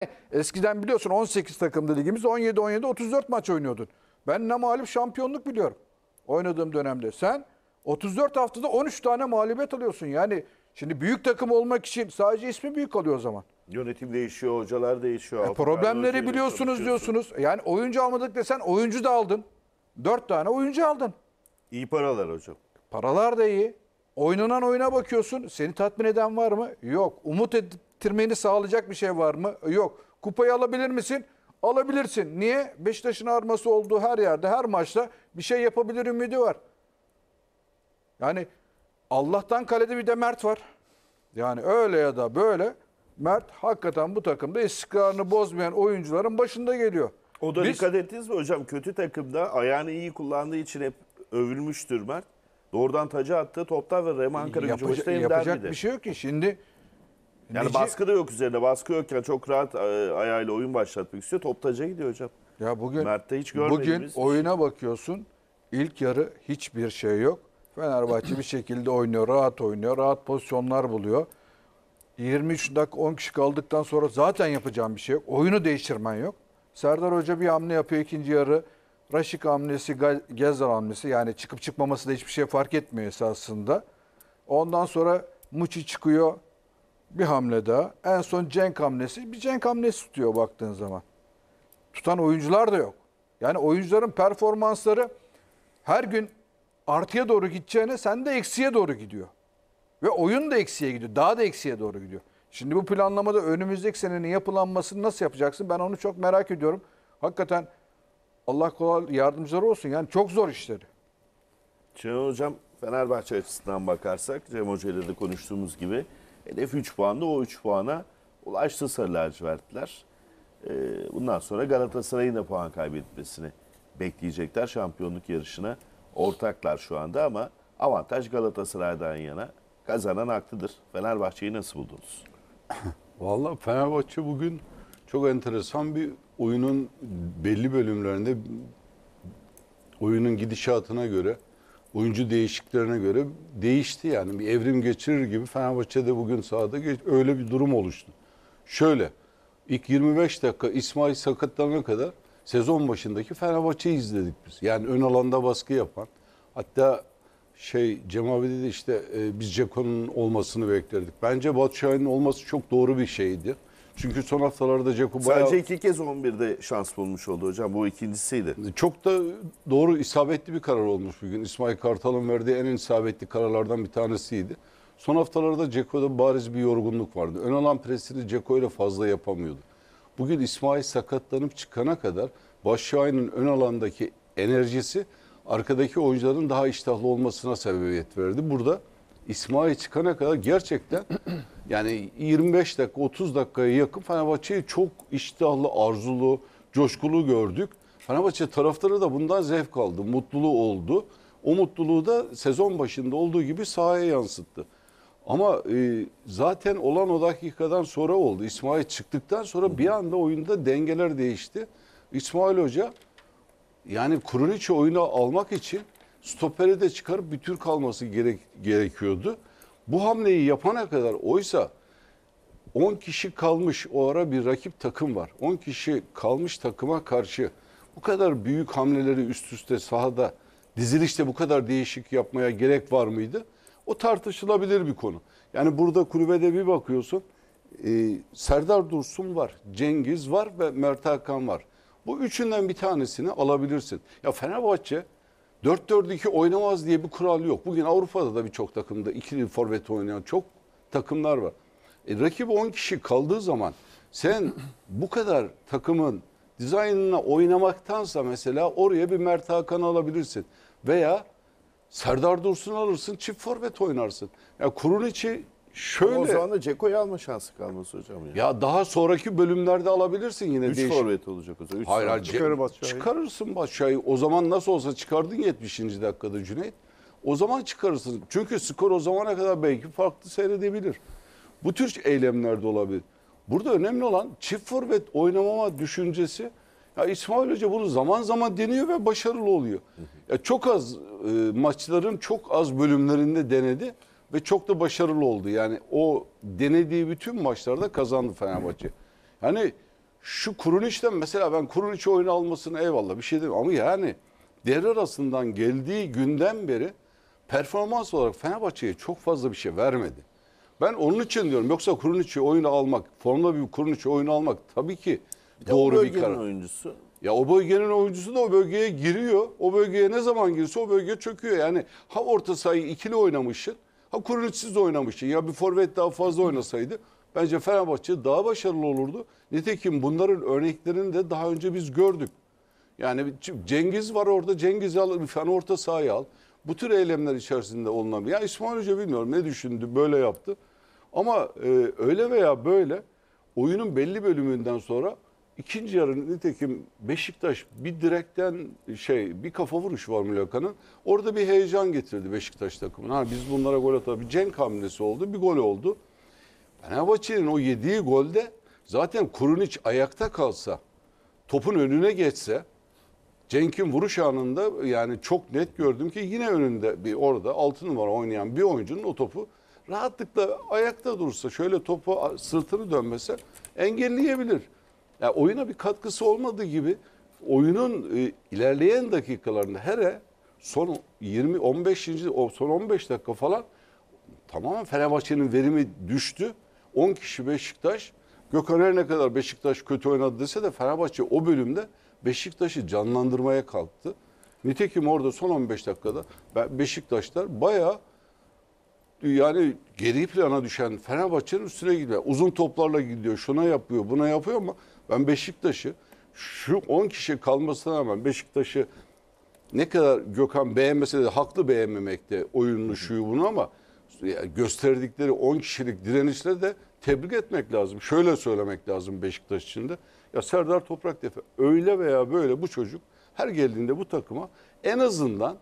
Eskiden biliyorsun 18 takımda ligimiz 17 17 34 maç oynuyordun. Ben ne mağlup şampiyonluk biliyorum. Oynadığım dönemde sen 34 haftada 13 tane mağlubiyet alıyorsun. Yani şimdi büyük takım olmak için sadece ismi büyük alıyor o zaman. Yönetim değişiyor, hocalar değişiyor. E, problemleri biliyorsunuz diyorsunuz. Yani oyuncu almadık desen oyuncu da aldın. 4 tane oyuncu aldın. İyi paralar hocam. Paralar da iyi. Oynanan oyuna bakıyorsun. Seni tatmin eden var mı? Yok. Umut ettirmeni sağlayacak bir şey var mı? Yok. Kupayı alabilir misin? Alabilirsin. Niye? Beşiktaş'ın arması olduğu her yerde, her maçta bir şey yapabilir ümidi var. Yani Allah'tan kalede bir de Mert var. Yani öyle ya da böyle Mert hakikaten bu takımda istikrarını bozmayan oyuncuların başında geliyor. O da Biz, dikkat ettiniz mi hocam? Kötü takımda ayağını iyi kullandığı için hep övülmüştür Mert. Doğrudan taca attı, toplar ve Rem Ankara Yapıca, gücü maçta Yapacak bir şey yok ki şimdi. Yani Nece... baskı da yok üzerinde. Baskı yokken çok rahat e, ayağıyla oyun başlatmak istiyor. Top taca gidiyor hocam. Ya bugün Mert'te hiç Bugün şey. oyuna bakıyorsun. İlk yarı hiçbir şey yok. Fenerbahçe bir şekilde oynuyor, rahat oynuyor, rahat pozisyonlar buluyor. 23 dakika 10 kişi kaldıktan sonra zaten yapacağım bir şey yok. Oyunu değiştirmen yok. Serdar Hoca bir hamle yapıyor ikinci yarı. Raşik hamlesi, Gezal hamlesi yani çıkıp çıkmaması da hiçbir şey fark etmiyor esasında. Ondan sonra Muçi çıkıyor bir hamle daha. En son Cenk hamlesi. Bir Cenk hamlesi tutuyor baktığın zaman. Tutan oyuncular da yok. Yani oyuncuların performansları her gün artıya doğru gideceğine sen de eksiye doğru gidiyor. Ve oyun da eksiye gidiyor. Daha da eksiye doğru gidiyor. Şimdi bu planlamada önümüzdeki senenin yapılanmasını nasıl yapacaksın? Ben onu çok merak ediyorum. Hakikaten Allah kolay yardımcıları olsun. Yani çok zor işleri. Şimdi hocam Fenerbahçe açısından bakarsak Cem Hoca ile de konuştuğumuz gibi hedef 3 puanda o 3 puana ulaştı Sarı Lacivertler. Ee, bundan sonra Galatasaray'ın da puan kaybetmesini bekleyecekler şampiyonluk yarışına. Ortaklar şu anda ama avantaj Galatasaray'dan yana kazanan haklıdır. Fenerbahçe'yi nasıl buldunuz? Valla Fenerbahçe bugün çok enteresan bir oyunun belli bölümlerinde oyunun gidişatına göre oyuncu değişiklerine göre değişti yani bir evrim geçirir gibi Fenerbahçe'de bugün sahada geç, öyle bir durum oluştu. Şöyle ilk 25 dakika İsmail sakatlanana kadar sezon başındaki Fenerbahçe'yi izledik biz. Yani ön alanda baskı yapan hatta şey Cem abi dedi işte e, biz Ceko'nun olmasını bekledik. Bence Batu Şahin'in olması çok doğru bir şeydi. Çünkü son haftalarda Ceko bayağı... Sadece iki kez 11'de şans bulmuş oldu hocam. Bu ikincisiydi. Çok da doğru isabetli bir karar olmuş bugün. İsmail Kartal'ın verdiği en isabetli kararlardan bir tanesiydi. Son haftalarda Ceko'da bariz bir yorgunluk vardı. Ön alan presini Ceko ile fazla yapamıyordu. Bugün İsmail sakatlanıp çıkana kadar Başşahin'in ön alandaki enerjisi arkadaki oyuncuların daha iştahlı olmasına sebebiyet verdi. Burada İsmail çıkana kadar gerçekten yani 25 dakika 30 dakikaya yakın Fenerbahçe'yi çok iştahlı, arzulu, coşkulu gördük. Fenerbahçe taraftarı da bundan zevk aldı, mutluluğu oldu. O mutluluğu da sezon başında olduğu gibi sahaya yansıttı. Ama e, zaten olan o dakikadan sonra oldu. İsmail çıktıktan sonra bir anda oyunda dengeler değişti. İsmail Hoca yani Kruniç'i oyuna almak için stopere de çıkarıp bir tür kalması gerek, gerekiyordu. Bu hamleyi yapana kadar oysa 10 kişi kalmış o ara bir rakip takım var. 10 kişi kalmış takıma karşı bu kadar büyük hamleleri üst üste sahada dizilişte bu kadar değişik yapmaya gerek var mıydı? O tartışılabilir bir konu. Yani burada kulübede bir bakıyorsun e, Serdar Dursun var, Cengiz var ve Mert Hakan var. Bu üçünden bir tanesini alabilirsin. Ya Fenerbahçe 4-4-2 oynamaz diye bir kural yok. Bugün Avrupa'da da birçok takımda ikili forvet oynayan çok takımlar var. E, rakip 10 kişi kaldığı zaman sen bu kadar takımın dizaynına oynamaktansa mesela oraya bir Mert Hakan alabilirsin. Veya Serdar Dursun alırsın çift forvet oynarsın. Ya yani Kuruniç'i Şöyle, o zaman da Ceko'yu alma şansı kalmaz hocam. Ya. ya daha sonraki bölümlerde alabilirsin yine. 3 forvet olacak o zaman. Üç hayır hayır. Çıkarır Çıkarırsın Batshuayi. O zaman nasıl olsa çıkardın 70. dakikada Cüneyt. O zaman çıkarırsın. Çünkü skor o zamana kadar belki farklı seyredebilir. Bu tür eylemlerde olabilir. Burada önemli olan çift forvet oynamama düşüncesi. Ya İsmail Hoca bunu zaman zaman deniyor ve başarılı oluyor. Ya çok az e, maçların çok az bölümlerinde denedi ve çok da başarılı oldu. Yani o denediği bütün maçlarda kazandı Fenerbahçe. Yani şu Kuruniç'ten mesela ben Kuruniç oyunu almasını eyvallah bir şey demiyorum ama yani devre arasından geldiği günden beri performans olarak Fenerbahçe'ye çok fazla bir şey vermedi. Ben onun için diyorum yoksa Kuruniç'i oyunu almak, formda bir Kuruniç'i oyunu almak tabii ki bir doğru bir karar. oyuncusu. Ya o bölgenin oyuncusu da o bölgeye giriyor. O bölgeye ne zaman girse o bölge çöküyor. Yani ha orta sahayı ikili oynamışsın Ha Kuriliçsiz oynamıştı. Ya bir forvet daha fazla oynasaydı bence Fenerbahçe daha başarılı olurdu. Nitekim bunların örneklerini de daha önce biz gördük. Yani Cengiz var orada. Cengiz al, hani orta sahaya al. Bu tür eylemler içerisinde olunabilir. Ya İsmail Hoca bilmiyorum ne düşündü, böyle yaptı. Ama e, öyle veya böyle oyunun belli bölümünden sonra İkinci yarı nitekim Beşiktaş bir direkten şey bir kafa vuruş var Mülaka'nın. Orada bir heyecan getirdi Beşiktaş takımına. Ha, biz bunlara gol atalım. Bir Cenk hamlesi oldu. Bir gol oldu. Fenerbahçe'nin o yediği golde zaten Kurunic ayakta kalsa topun önüne geçse Cenk'in vuruş anında yani çok net gördüm ki yine önünde bir orada 6 numara oynayan bir oyuncunun o topu rahatlıkla ayakta dursa şöyle topu sırtını dönmese engelleyebilir yani oyuna bir katkısı olmadığı gibi oyunun e, ilerleyen dakikalarında Here son 20 15. o son 15 dakika falan tamamen Fenerbahçe'nin verimi düştü. 10 kişi Beşiktaş. Gökhan her ne kadar Beşiktaş kötü oynadı dese de Fenerbahçe o bölümde Beşiktaş'ı canlandırmaya kalktı. Nitekim orada son 15 dakikada Beşiktaşlar bayağı yani geri plana düşen Fenerbahçe'nin üstüne gidiyor. Uzun toplarla gidiyor, şuna yapıyor, buna yapıyor ama ben Beşiktaş'ı şu 10 kişi kalmasına rağmen Beşiktaş'ı ne kadar Gökhan beğenmese de haklı beğenmemekte oyunlu şu bunu ama gösterdikleri 10 kişilik direnişle de tebrik etmek lazım. Şöyle söylemek lazım Beşiktaş için de. Ya Serdar Toprak Tepe öyle veya böyle bu çocuk her geldiğinde bu takıma en azından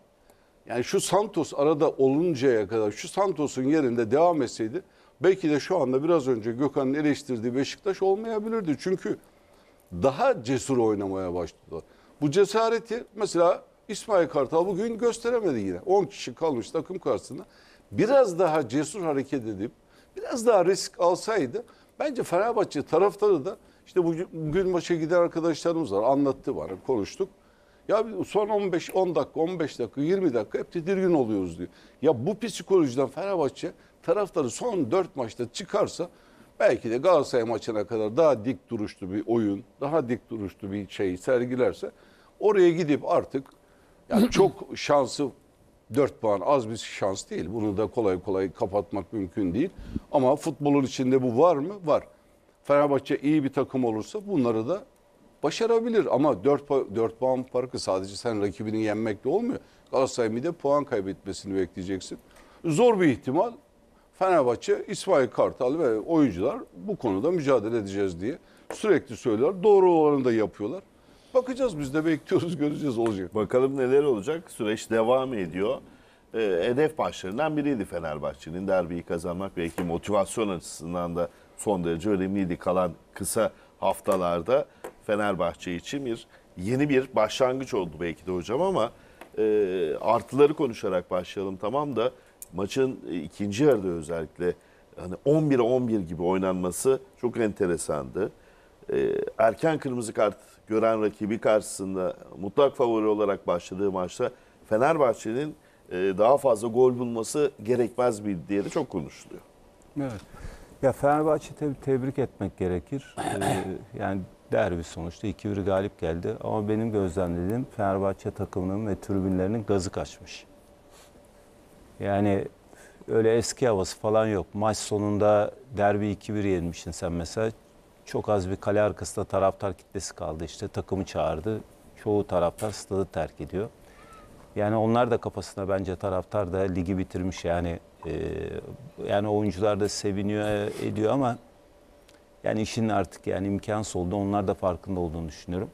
yani şu Santos arada oluncaya kadar şu Santos'un yerinde devam etseydi belki de şu anda biraz önce Gökhan'ın eleştirdiği Beşiktaş olmayabilirdi. Çünkü daha cesur oynamaya başladılar. Bu cesareti mesela İsmail Kartal bugün gösteremedi yine. 10 kişi kalmış takım karşısında. Biraz daha cesur hareket edip biraz daha risk alsaydı bence Fenerbahçe taraftarı da işte bugün, bugün maça giden arkadaşlarımız var anlattı bana konuştuk. Ya son 15 10 dakika, 15 dakika, 20 dakika hep tedirgin oluyoruz diyor. Ya bu psikolojiden Fenerbahçe taraftarı son 4 maçta çıkarsa belki de Galatasaray maçına kadar daha dik duruşlu bir oyun, daha dik duruşlu bir şey sergilerse oraya gidip artık yani çok şansı 4 puan az bir şans değil. Bunu da kolay kolay kapatmak mümkün değil. Ama futbolun içinde bu var mı? Var. Fenerbahçe iyi bir takım olursa bunları da başarabilir ama 4, 4 puan farkı sadece sen rakibini yenmekle olmuyor. Galatasaray'ın bir de puan kaybetmesini bekleyeceksin. Zor bir ihtimal. Fenerbahçe, İsmail Kartal ve oyuncular bu konuda mücadele edeceğiz diye sürekli söylüyorlar. Doğru olanı da yapıyorlar. Bakacağız biz de bekliyoruz göreceğiz olacak. Bakalım neler olacak. Süreç devam ediyor. E, hedef başlarından biriydi Fenerbahçe'nin. Derbiyi kazanmak belki motivasyon açısından da son derece önemliydi kalan kısa haftalarda. Fenerbahçe için bir yeni bir başlangıç oldu belki de hocam ama e, artıları konuşarak başlayalım tamam da maçın e, ikinci yarıda özellikle hani 11'e 11 gibi oynanması çok enteresandı. E, erken kırmızı kart gören rakibi karşısında mutlak favori olarak başladığı maçta Fenerbahçe'nin e, daha fazla gol bulması gerekmez bir diye de çok konuşuluyor. Evet. Ya Fenerbahçe tabii tebrik etmek gerekir. Ee, yani derbi sonuçta 2-1 galip geldi. Ama benim gözlemlediğim Fenerbahçe takımının ve tribünlerinin gazı kaçmış. Yani öyle eski havası falan yok. Maç sonunda derbi 2-1 yenmişsin sen mesela. Çok az bir kale arkasında taraftar kitlesi kaldı işte. Takımı çağırdı. Çoğu taraftar stadı terk ediyor. Yani onlar da kafasına bence taraftar da ligi bitirmiş yani. E, yani oyuncular da seviniyor ediyor ama yani işin artık yani imkansız oldu. Onlar da farkında olduğunu düşünüyorum.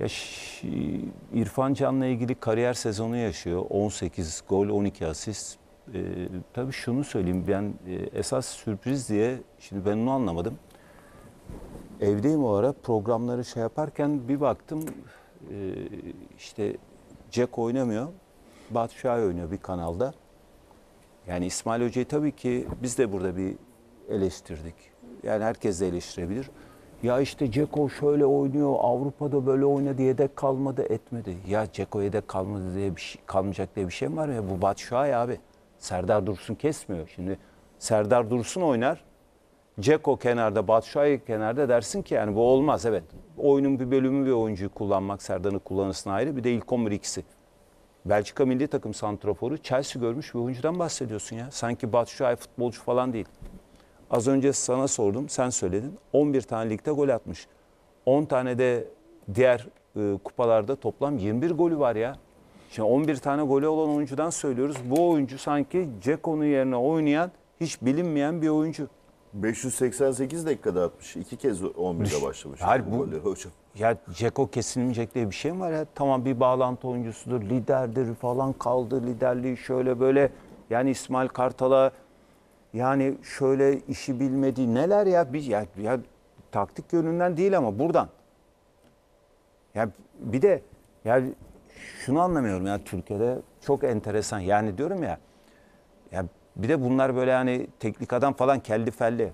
Ya İrfan Can'la ilgili kariyer sezonu yaşıyor. 18 gol, 12 asist. Ee, tabii şunu söyleyeyim ben e, esas sürpriz diye şimdi ben onu anlamadım. Evdeyim o ara programları şey yaparken bir baktım e, işte Jack oynamıyor. Batu Şahin oynuyor bir kanalda. Yani İsmail Hoca'yı tabii ki biz de burada bir eleştirdik. Yani herkes de eleştirebilir. Ya işte Ceko şöyle oynuyor, Avrupa'da böyle oynadı, yedek kalmadı, etmedi. Ya Ceko yedek kalmadı diye bir şey, kalmayacak diye bir şey mi var ya? Bu Batshuayi abi. Serdar Dursun kesmiyor. Şimdi Serdar Dursun oynar. Ceko kenarda, Batshuayi kenarda dersin ki yani bu olmaz evet. Oyunun bir bölümü bir oyuncuyu kullanmak, Serdar'ın kullanısına ayrı. Bir de ilk 11 ikisi. Belçika milli takım santraforu Chelsea görmüş bir oyuncudan bahsediyorsun ya. Sanki Batshuayi futbolcu falan değil. Az önce sana sordum, sen söyledin. 11 tane ligde gol atmış. 10 tane de diğer e, kupalarda toplam 21 golü var ya. Şimdi 11 tane golü olan oyuncudan söylüyoruz. Bu oyuncu sanki Ceko'nun yerine oynayan hiç bilinmeyen bir oyuncu. 588 dakikada atmış. İki kez 11'de başlamış. Hayır bu, bu hocam. Ya Ceko kesinmeyecek diye bir şey mi var ya? Tamam bir bağlantı oyuncusudur, liderdir falan kaldı liderliği şöyle böyle. Yani İsmail Kartal'a yani şöyle işi bilmedi neler ya biz ya, ya taktik yönünden değil ama buradan. Ya bir de ya şunu anlamıyorum ya Türkiye'de çok enteresan. Yani diyorum ya ya bir de bunlar böyle yani teknik adam falan kelli felli.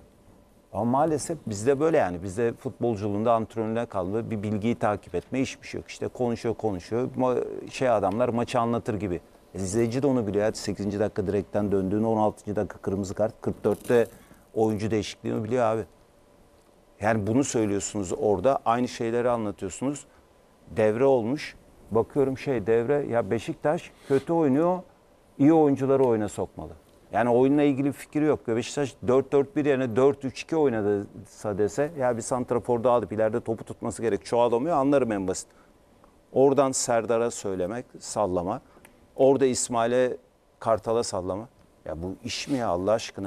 Ama maalesef bizde böyle yani. Bizde futbolculuğunda antrenörüne kaldı. Bir bilgiyi takip etme hiçbir şey yok. İşte konuşuyor konuşuyor. Ma şey adamlar maçı anlatır gibi. E, izleyici de onu biliyor. 8. dakika direkten döndüğünü, 16. dakika kırmızı kart, 44'te oyuncu değişikliğini biliyor abi. Yani bunu söylüyorsunuz orada. Aynı şeyleri anlatıyorsunuz. Devre olmuş. Bakıyorum şey devre ya Beşiktaş kötü oynuyor. iyi oyuncuları oyuna sokmalı. Yani oyunla ilgili fikri yok. Beşiktaş 4-4-1 yani 4-3-2 oynadısa dese ya bir santraforda alıp ileride topu tutması gerek. Çoğalamıyor anlarım en basit. Oradan Serdar'a söylemek, sallama. Orada İsmail'e Kartal'a sallama. Ya bu iş mi ya Allah aşkına?